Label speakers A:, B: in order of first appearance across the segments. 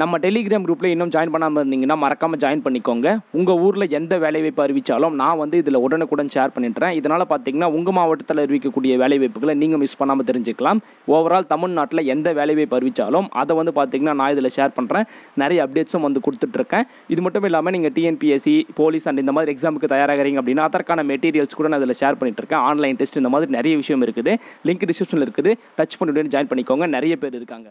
A: நம்ம டெலிகிராம் குரூப்பில் இன்னும் ஜாயின் பண்ணாமல் இருந்தீங்கன்னா மறக்காமல் ஜாயின் பண்ணிக்கோங்க உங்கள் ஊரில் எந்த வேலைவாய்ப்பு அறிவித்தாலும் நான் வந்து இதில் உடனுக்குடன் ஷேர் பண்ணிட்டுறேன் இதனால் பார்த்தீங்கன்னா உங்கள் மாவட்டத்தில் அறிவிக்கக்கூடிய வேலைவாய்ப்புகளை நீங்கள் மிஸ் பண்ணாமல் தெரிஞ்சுக்கலாம் ஓவரால் தமிழ்நாட்டில் எந்த வேலைவாய்ப்பு அறிவித்தாலும் அதை வந்து பார்த்திங்கன்னா நான் இதில் ஷேர் பண்ணுறேன் நிறைய அப்டேட்ஸும் வந்து கொடுத்துட்ருக்கேன் இது மட்டும் இல்லாமல் நீங்கள் டிஎன்பிஎஸ்சி போலீஸ் அண்ட் இந்த மாதிரி எக்ஸாமுக்கு தயாராகிறீங்க அப்படின்னா அதற்கான மெட்டீரியல்ஸ் கூட நான் இதில் ஷேர் பண்ணிட்டுருக்கேன் ஆன்லைன் டெஸ்ட் இந்த மாதிரி நிறைய விஷயம் இருக்குது லிங்க் டிஸ்கிரிப்ஷனில் இருக்குது டச் பண்ணிவிட்டு ஜாயின் பண்ணிக்கோங்க நிறைய பேர் இருக்காங்க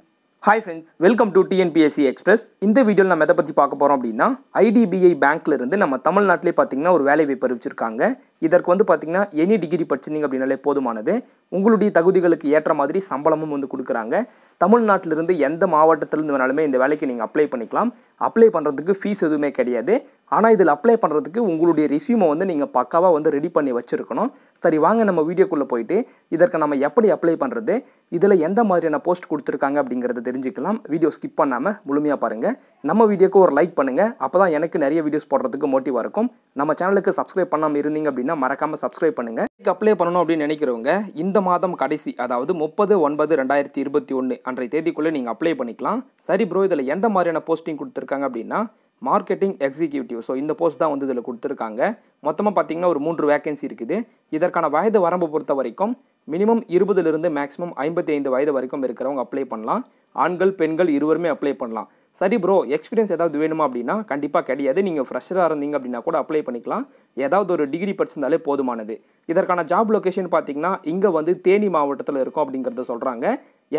A: hi friends welcome to TNPSC express இந்த வீடியோவில் நம்ம எதை பற்றி பார்க்க போகிறோம் அப்படின்னா ஐடிபிஐ பேங்க்லேருந்து நம்ம தமிழ்நாட்டிலே பார்த்தீங்கன்னா ஒரு வேலைவாய்ப்பு பறிவிச்சிருக்காங்க இதற்கு வந்து பார்த்திங்கன்னா எனி டிகிரி படிச்சிருந்தீங்க அப்படின்னாலே போதுமானது உங்களுடைய தகுதிகளுக்கு ஏற்ற மாதிரி சம்பளமும் வந்து கொடுக்குறாங்க தமிழ்நாட்டிலிருந்து எந்த மாவட்டத்திலிருந்து வேணாலுமே இந்த வேலைக்கு நீங்கள் அப்ளை பண்ணிக்கலாம் அப்ளை பண்ணுறதுக்கு ஃபீஸ் எதுவுமே கிடையாது ஆனால் இதில் அப்ளை பண்ணுறதுக்கு உங்களுடைய ரிசியூமை வந்து நீங்கள் பக்காவாக வந்து ரெடி பண்ணி வச்சுருக்கணும் சரி வாங்க நம்ம வீடியோக்குள்ளே போயிட்டு இதற்கு நம்ம எப்படி அப்ளை பண்ணுறது இதில் எந்த மாதிரியான போஸ்ட் கொடுத்துருக்காங்க அப்படிங்கிறத தெரிஞ்சுக்கலாம் வீடியோ ஸ்கிப் பண்ணாமல் முழுமையாக பாருங்கள் நம்ம வீடியோக்கு ஒரு லைக் பண்ணுங்கள் அப்போ தான் எனக்கு நிறைய வீடியோஸ் போடுறதுக்கு மோட்டிவாக இருக்கும் நம்ம சேனலுக்கு சப்ஸ்கிரைப் பண்ணாமல் இருந்தீங்க அப்படின்னா மறக்காமல் சப்ஸ்கிரைப் பண்ணுங்கள் இதுக்கு அப்ளை பண்ணணும் அப்படின்னு நினைக்கிறவங்க இந்த மாதம் கடைசி அதாவது முப்பது ஒன்பது ரெண்டாயிரத்தி இருபத்தி ஒன்று அன்றைய தேதிக்குள்ளே நீங்கள் அப்ளை பண்ணிக்கலாம் சரி ப்ரோ இதில் எந்த மாதிரியான போஸ்டிங் கொடுத்துருக்கு கொடுத்துருக்காங்க அப்படின்னா மார்க்கெட்டிங் எக்ஸிக்யூட்டிவ் ஸோ இந்த போஸ்ட் தான் வந்து இதில் கொடுத்துருக்காங்க மொத்தமாக பார்த்தீங்கன்னா ஒரு மூன்று வேகன்சி இருக்குது இதற்கான வயது வரம்பு பொறுத்த வரைக்கும் மினிமம் இருபதுலேருந்து மேக்ஸிமம் ஐம்பத்தி ஐந்து வயது வரைக்கும் இருக்கிறவங்க அப்ளை பண்ணலாம் ஆண்கள் பெண்கள் இருவருமே அப்ளை பண்ணலாம் சரி ப்ரோ எக்ஸ்பீரியன்ஸ் ஏதாவது வேணுமா அப்படின்னா கண்டிப்பாக கிடையாது நீங்கள் ஃப்ரெஷராக இருந்தீங்க அப்படின்னா கூட அப்ளை பண்ணிக்கலாம் ஏதாவது ஒரு டிகிரி படிச்சிருந்தாலே போதுமானது இதற்கான ஜாப் லொக்கேஷன் பார்த்தீங்கன்னா இங்கே வந்து தேனி மாவட்டத்தில் இருக்கும் அப்படிங்கிறத சொல்கிறாங்க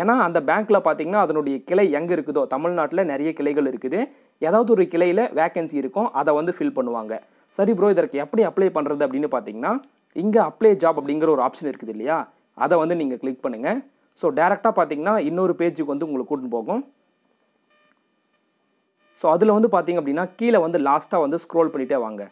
A: ஏன்னா அந்த பேங்க்கில் பார்த்தீங்கன்னா அதனுடைய கிளை எங்கே இருக்குதோ தமிழ்நாட்டில் நிறைய கிளைகள் இருக்குது ஏதாவது ஒரு கிளையில் வேக்கன்சி இருக்கும் அதை வந்து ஃபில் பண்ணுவாங்க சரி ப்ரோ இதற்கு எப்படி அப்ளை பண்ணுறது அப்படின்னு பார்த்தீங்கன்னா இங்கே அப்ளை ஜாப் அப்படிங்கிற ஒரு ஆப்ஷன் இருக்குது இல்லையா அதை வந்து நீங்கள் கிளிக் பண்ணுங்கள் ஸோ டேரெக்டாக பார்த்தீங்கன்னா இன்னொரு பேஜுக்கு வந்து உங்களுக்கு கூட்டின்னு போகும் ஸோ அதில் வந்து பார்த்தீங்க அப்படின்னா கீழே வந்து லாஸ்ட்டாக வந்து ஸ்க்ரோல் பண்ணிகிட்டே வாங்க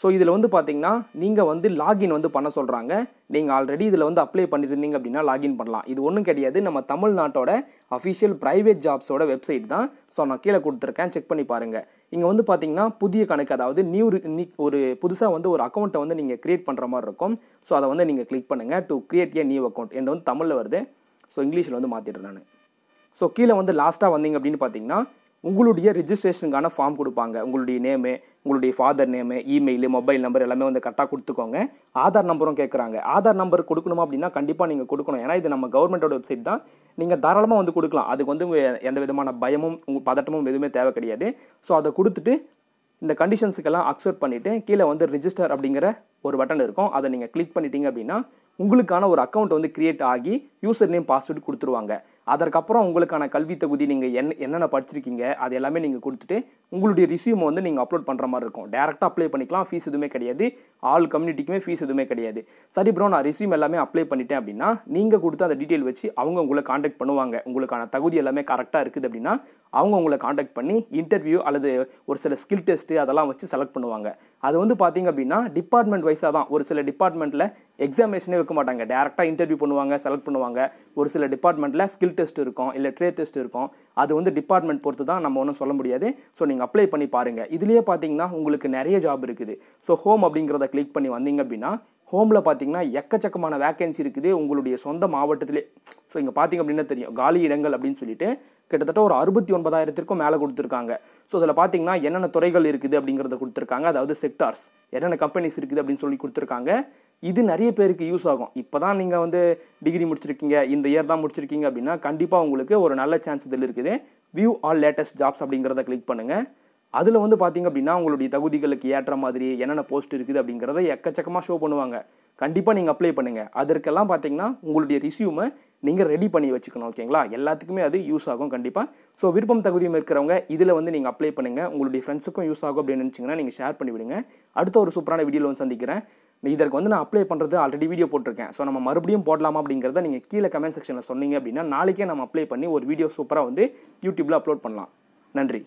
A: ஸோ இதில் வந்து பார்த்திங்கன்னா நீங்கள் வந்து லாகின் வந்து பண்ண சொல்கிறாங்க நீங்கள் ஆல்ரெடி இதில் வந்து அப்ளை பண்ணியிருந்தீங்க அப்படின்னா லாகின் பண்ணலாம் இது ஒன்றும் கிடையாது நம்ம தமிழ்நாட்டோட அஃபிஷியல் ப்ரைவேட் ஜாப்ஸோட வெப்சைட் தான் ஸோ நான் கீழே கொடுத்துருக்கேன் செக் பண்ணி பாருங்கள் இங்கே வந்து பார்த்தீங்கன்னா புதிய கணக்கு அதாவது நியூ ஒரு புதுசாக வந்து ஒரு அக்கௌண்ட்டை வந்து நீங்கள் க்ரியேட் பண்ணுற மாதிரி இருக்கும் ஸோ அதை வந்து நீங்கள் கிளிக் பண்ணுங்கள் to create a new account இந்த வந்து தமிழில் வருது ஸோ இங்கிலீஷில் வந்து மாற்றிடுறேன் நான் ஸோ கீழே வந்து லாஸ்ட்டாக வந்தீங்க அப்படின்னு பார்த்தீங்கன்னா உங்களுடைய ரிஜிஸ்ட்ரேஷனுக்கான ஃபார்ம் கொடுப்பாங்க உங்களுடைய நேமு உங்களுடைய father name email mobile number எல்லாமே வந்து கரெக்டாக கொடுத்துக்கோங்க ஆதார் நம்பரும் கேட்குறாங்க ஆதார் நம்பர் கொடுக்கணுமா அப்படின்னா கண்டிப்பாக நீங்கள் கொடுக்கணும் ஏன்னா இது நம்ம கவர்மெண்ட்டோட வெப்சைட் தான் நீங்கள் தாராளமாக வந்து கொடுக்கலாம் அதுக்கு வந்து எந்த விதமான பயமும் உங்கள் பதட்டமும் எதுவுமே தேவை கிடையாது ஸோ அதை கொடுத்துட்டு இந்த கண்டிஷன்ஸுக்கெல்லாம் அக்செப்ட் பண்ணிவிட்டு கீழே வந்து ரிஜிஸ்டர் அப்படிங்கிற ஒரு பட்டன் இருக்கும் அதை நீங்கள் கிளிக் பண்ணிட்டீங்க அப்படின்னா உங்களுக்கான ஒரு அக்கௌண்ட் வந்து கிரியேட் ஆகி யூசர் நேம் பாஸ்வேர்டு கொடுத்துருவாங்க அதற்கப்புறம் உங்களுக்கான கல்வி தகுதி நீங்கள் என் என்னென்ன படிச்சிருக்கீங்க அது எல்லாமே நீங்கள் கொடுத்துட்டு உங்களுடைய ரிசியூம் வந்து நீங்கள் அப்லோட் பண்ணுற மாதிரி இருக்கும் டேரெக்டாக அப்ளை பண்ணிக்கலாம் ஃபீஸ் எதுவுமே கிடையாது ஆல் கம்யூனிட்டிக்குமே ஃபீஸ் எதுவுமே கிடையாது சரி ப்ரோ நான் ரிசியூம் எல்லாமே அப்ளை பண்ணிட்டேன் அப்படின்னா நீங்கள் கொடுத்து அந்த டீட்டெயில் வச்சு அவங்க உங்களை காண்டாக்ட் பண்ணுவாங்க உங்களுக்கான தகுதி எல்லாமே கரெக்டாக இருக்குது அப்படின்னா அவங்க உங்களை காண்டாக்ட் பண்ணி இன்டர்வியூ அல்லது ஒரு சில ஸ்கில் டெஸ்ட்டு அதெல்லாம் வச்சு செலக்ட் பண்ணுவாங்க அது வந்து பார்த்திங்க அப்படின்னா டிபார்ட்மெண்ட் வைஸாக தான் ஒரு சில டிபார்ட்மெண்ட்டில் எக்ஸாமினேஷனே வைக்க மாட்டாங்க டேரெக்டாக இன்டர்வியூ பண்ணுவாங்க செலக்ட் பண்ணுவாங்க ஒரு சில டிபார்ட்மெண்ட்டில் ஸ்கில் டெஸ்ட் இருக்கும் இல்லை ட்ரேட் டெஸ்ட் இருக்கும் அது வந்து டிபார்ட்மெண்ட் பொறுத்து தான் நம்ம ஒன்றும் சொல்ல முடியாது ஸோ நீங்கள் அப்ளை பண்ணி பாருங்கள் இதுலேயே பார்த்தீங்கன்னா உங்களுக்கு நிறைய ஜாப் இருக்குது ஸோ ஹோம் அப்படிங்கிறத கிளிக் பண்ணி வந்தீங்க அப்படின்னா ஹோமில் பார்த்தீங்கன்னா எக்கச்சக்கமான வேக்கன்சி இருக்குது உங்களுடைய சொந்த மாவட்டத்திலே ஸோ இங்கே பார்த்தீங்க அப்படின்னா தெரியும் காலி இடங்கள் அப்படின்னு சொல்லிட்டு கிட்டத்தட்ட ஒரு அறுபத்தி ஒன்பதாயிரத்திற்கும் மேலே கொடுத்துருக்காங்க ஸோ அதில் பார்த்தீங்கன்னா என்னென்ன துறைகள் இருக்குது அப்படிங்கிறத கொடுத்துருக்காங்க அதாவது செக்டார்ஸ் என்னென்ன கம்பெனிஸ் இருக்குது அப்படின்னு சொல்லி கொடுத்துருக்காங்க இது நிறைய பேருக்கு யூஸ் ஆகும் இப்போ தான் நீங்கள் வந்து டிகிரி முடிச்சிருக்கீங்க இந்த இயர் தான் முடிச்சிருக்கீங்க அப்படின்னா கண்டிப்பாக உங்களுக்கு ஒரு நல்ல சான்ஸ் இதில் இருக்குது வியூ ஆல் லேட்டஸ்ட் ஜாப்ஸ் அப்படிங்கிறத கிளிக் பண்ணுங்கள் அதில் வந்து பார்த்திங்க அப்படின்னா உங்களுடைய தகுதிகளுக்கு ஏற்ற மாதிரி என்னென்ன போஸ்ட் இருக்குது அப்படிங்கிறத எக்கச்சக்கமாக ஷோ பண்ணுவாங்க கண்டிப்பாக நீங்கள் அப்ளை பண்ணுங்கள் அதற்கெல்லாம் பார்த்தீங்கன்னா உங்களுடைய ரிசியூமை நீங்கள் ரெடி பண்ணி வச்சுக்கணும் ஓகேங்களா எல்லாத்துக்குமே அது யூஸ் ஆகும் கண்டிப்பாக ஸோ விருப்பம் தகுதியும் இருக்கிறவங்க இதில் வந்து நீங்கள் அப்ளை பண்ணுங்கள் உங்களுடைய ஃப்ரெண்ட்ஸுக்கும் யூஸ் ஆகும் அப்படின்னு நினச்சிங்கன்னா நீங்கள் ஷேர் பண்ணிவிடுங்க அடுத்த ஒரு சூப்பரான வீடியோ வந்து சந்திக்கிறேன் இதற்கு வந்து நான் அப்ளை பண்ணுறது ஆல்ரெடி வீடியோ போட்டிருக்கேன் ஸோ நம்ம மறுபடியும் போடலாமா அப்படிங்கிறத நீங்கள் கீழே கமெண்ட் செக்ஷனில் சொன்னீங்க அப்படின்னா நாளைக்கே நம்ம அப்ளை பண்ணி ஒரு வீடியோ சூப்பராக வந்து யூடியூப்பில் அப்லோட் பண்ணலாம் நன்றி